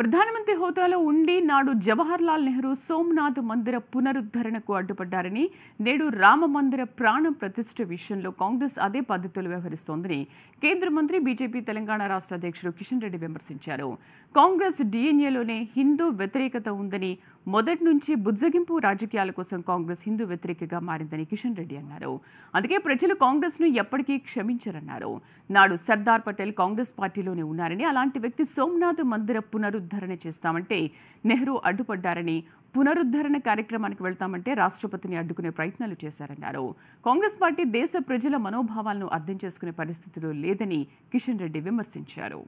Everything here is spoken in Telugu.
ప్రధానమంత్రి హోదాలో ఉండి నాడు జవహర్లాల్ నెహ్రూ సోమనాథ్ మందిర పునరుద్ధరణకు అడ్డుపడ్డారని నేడు రామ మందిర ప్రాణ ప్రతిష్ట విషయంలో కాంగ్రెస్ అదే పద్ధతులు వ్యవహరిస్తోందని కేంద్ర మంత్రి బీజేపీ తెలంగాణ రాష్ట్ర అధ్యక్షుడు కిషన్ రెడ్డి విమర్శించారు కాంగ్రెస్ డిఎన్ఏలోనే హిందూ వ్యతిరేకత ఉందని మొదటి నుంచి బుజ్జగింపు రాజకీయాల కోసం కాంగ్రెస్ హిందూ వ్యతిరేకగా మారిందని కిషన్ రెడ్డి అన్నారు అందుకే ప్రజలు కాంగ్రెస్ ను ఎప్పటికీ క్షమించరన్నారు నాడు సర్దార్ పటేల్ కాంగ్రెస్ పార్టీలోనే ఉన్నారని అలాంటి వ్యక్తి సోమనాథ్ మందిర పునరు పునరుద్ధరణ చేస్తామంటే నెహ్రూ అడ్డుపడ్డారని పునరుద్ధరణ కార్యక్రమానికి వెళ్తామంటే రాష్ట్రపతిని అడ్డుకునే ప్రయత్నాలు చేశారన్నారు కాంగ్రెస్ పార్టీ దేశ ప్రజల మనోభావాలను అర్థం చేసుకునే పరిస్థితిలో లేదని కిషన్ రెడ్డి విమర్శించారు